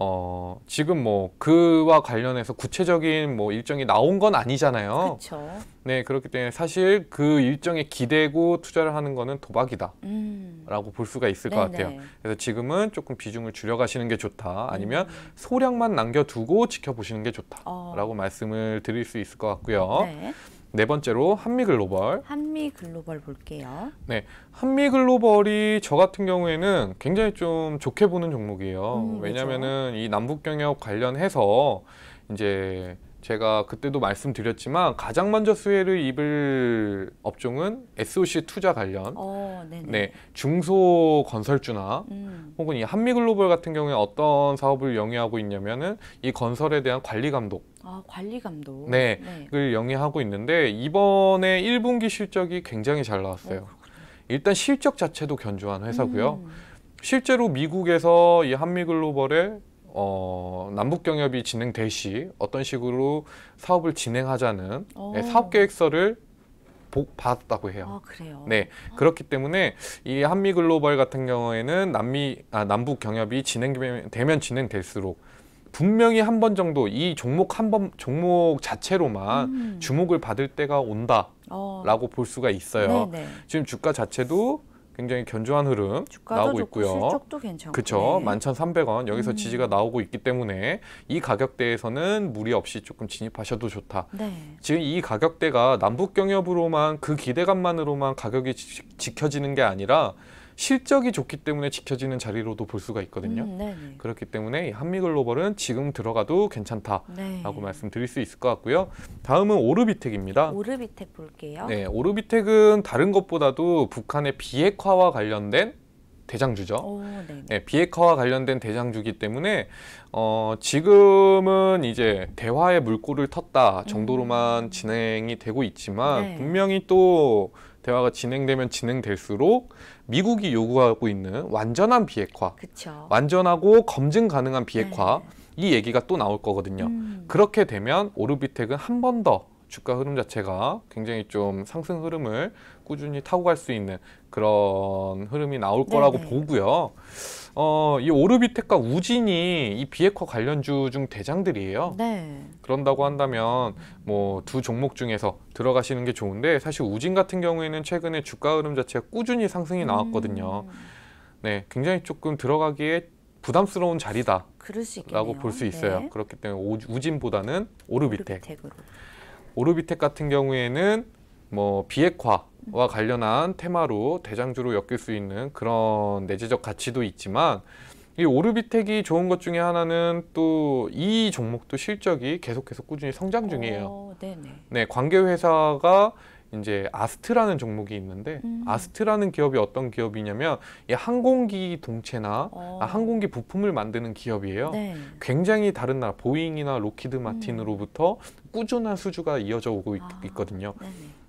어, 지금 뭐 그와 관련해서 구체적인 뭐 일정이 나온 건 아니잖아요. 그쵸. 네, 그렇기 때문에 사실 그 일정에 기대고 투자를 하는 거는 도박이다라고 음. 볼 수가 있을 네네. 것 네, 같아요. 네. 그래서 지금은 조금 비중을 줄여가시는 게 좋다. 아니면 음. 소량만 남겨두고 지켜보시는 게 좋다라고 어. 말씀을 드릴 수 있을 것 같고요. 네. 네 번째로 한미글로벌. 한미글로벌 볼게요. 네, 한미글로벌이 저 같은 경우에는 굉장히 좀 좋게 보는 종목이에요. 음, 왜냐하면은 이 남북경협 관련해서 이제 제가 그때도 말씀드렸지만 가장 먼저 수혜를 입을 업종은 SOC 투자 관련 어, 네, 중소 건설주나 음. 혹은 이 한미글로벌 같은 경우에 어떤 사업을 영위하고 있냐면은 이 건설에 대한 관리 감독 아, 관리 감독 네, 네. 을 영위하고 있는데 이번에 1분기 실적이 굉장히 잘 나왔어요. 오, 어, 일단 실적 자체도 견조한 회사고요. 음. 실제로 미국에서 이 한미글로벌의 어, 남북 경협이 진행될 시 어떤 식으로 사업을 진행하자는 네, 사업 계획서를 복 받았다고 해요. 아, 네, 그렇기 때문에 이 한미 글로벌 같은 경우에는 남미 아, 남북 경협이 진행되면 진행될수록 분명히 한 번 정도 이 종목 한 번 종목 자체로만 음. 주목을 받을 때가 온다라고 어. 볼 수가 있어요. 네네. 지금 주가 자체도 굉장히 견조한 흐름 나오고 있고요. 실적도 괜찮고. 그렇죠. 네. 11,300원 여기서 음. 지지가 나오고 있기 때문에 이 가격대에서는 무리 없이 조금 진입하셔도 좋다. 네. 지금 이 가격대가 남북 경협으로만 그 기대감만으로만 가격이 지, 지켜지는 게 아니라 실적이 좋기 때문에 지켜지는 자리로도 볼 수가 있거든요. 음, 네, 네. 그렇기 때문에 한미글로벌은 지금 들어가도 괜찮다라고 네. 말씀드릴 수 있을 것 같고요. 다음은 오르비텍입니다. 오르비텍 볼게요. 네, 오르비텍은 다른 것보다도 북한의 비핵화와 관련된 대장주죠. 오, 네, 비핵화와 관련된 대장주기 때문에 어, 지금은 이제 대화의 물꼬를 텄다 정도로만 음. 진행이 되고 있지만 네. 분명히 또 대화가 진행되면 진행될수록 미국이 요구하고 있는 완전한 비핵화, 그쵸. 완전하고 검증 가능한 비핵화 네. 이 얘기가 또 나올 거거든요. 음. 그렇게 되면 오르비텍은 한 번 더 주가 흐름 자체가 굉장히 좀 상승 흐름을 꾸준히 타고 갈 수 있는 그런 흐름이 나올 거라고 네네. 보고요. 어, 이 오르비텍과 우진이 이비핵화 관련주 중 대장들이에요. 네. 그런다고 한다면 뭐 두 종목 중에서 들어가시는 게 좋은데 사실 우진 같은 경우에는 최근에 주가 흐름 자체가 꾸준히 상승이 나왔거든요. 음. 네, 굉장히 조금 들어가기에 부담스러운 자리다라고 볼 수 있어요. 네. 그렇기 때문에 우진보다는 오르비텍. 오르비텍으로. 오르비텍 같은 경우에는 뭐 비핵화와 관련한 테마로 대장주로 엮일 수 있는 그런 내재적 가치도 있지만 이 오르비텍이 좋은 것 중에 하나는 또 이 종목도 실적이 계속해서 꾸준히 성장 중이에요. 오, 어, 네, 관계 회사가 이제 아스트라는 종목이 있는데 음. 아스트라는 기업이 어떤 기업이냐면 이 항공기 동체나 어. 아, 항공기 부품을 만드는 기업이에요. 네. 굉장히 다른 나라 보잉이나 로키드 음. 마틴으로부터 꾸준한 수주가 이어져 오고 있, 아. 거든요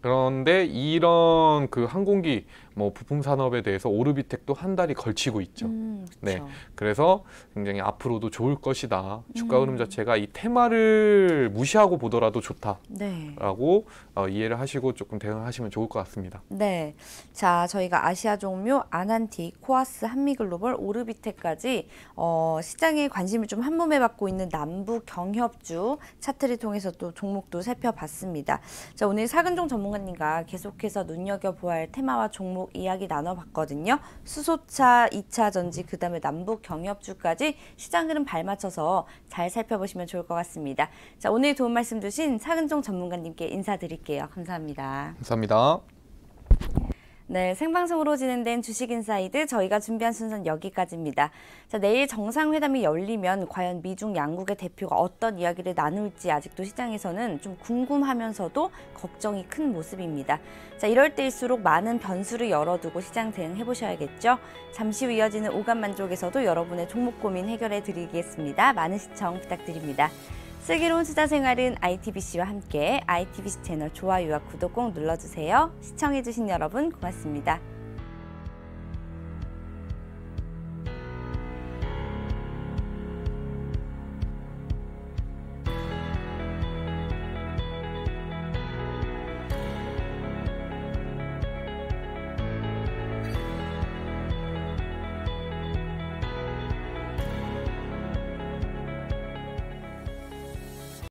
그런데 이런 그 항공기 뭐 부품 산업에 대해서 오르비텍도 한 달이 걸치고 있죠. 음, 네, 그래서 굉장히 앞으로도 좋을 것이다. 주가 음. 흐름 자체가 이 테마를 무시하고 보더라도 좋다라고 네. 어, 이해를 하시고 조금 대응하시면 좋을 것 같습니다. 네, 자 저희가 아시아 종묘, 아난티, 코아스, 한미글로벌, 오르비텍까지 어, 시장에 관심을 좀 한몸에 받고 있는 남부 경협주 차트를 통해서 또 종목도 살펴봤습니다. 자 오늘 사근종 전문가님과 계속해서 눈여겨보아야 할 테마와 종목 종목 이야기 나눠봤거든요. 수소차, 2차 전지, 그 다음에 남북 경협주까지 시장 흐름 발맞춰서 잘 살펴보시면 좋을 것 같습니다. 자, 오늘 도움 말씀 주신 차근종 전문가님께 인사드릴게요. 감사합니다. 감사합니다. 네. 네, 생방송으로 진행된 주식인사이드 저희가 준비한 순서는 여기까지입니다. 자, 내일 정상회담이 열리면 과연 미중 양국의 대표가 어떤 이야기를 나눌지 아직도 시장에서는 좀 궁금하면서도 걱정이 큰 모습입니다. 자, 이럴 때일수록 많은 변수를 열어두고 시장 대응해 보셔야겠죠. 잠시 후 이어지는 오감 만족에서도 여러분의 종목 고민 해결해 드리겠습니다. 많은 시청 부탁드립니다. 슬기로운 투자 생활은 ITBC와 함께 ITBC 채널 좋아요와 구독 꼭 눌러주세요. 시청해주신 여러분 고맙습니다.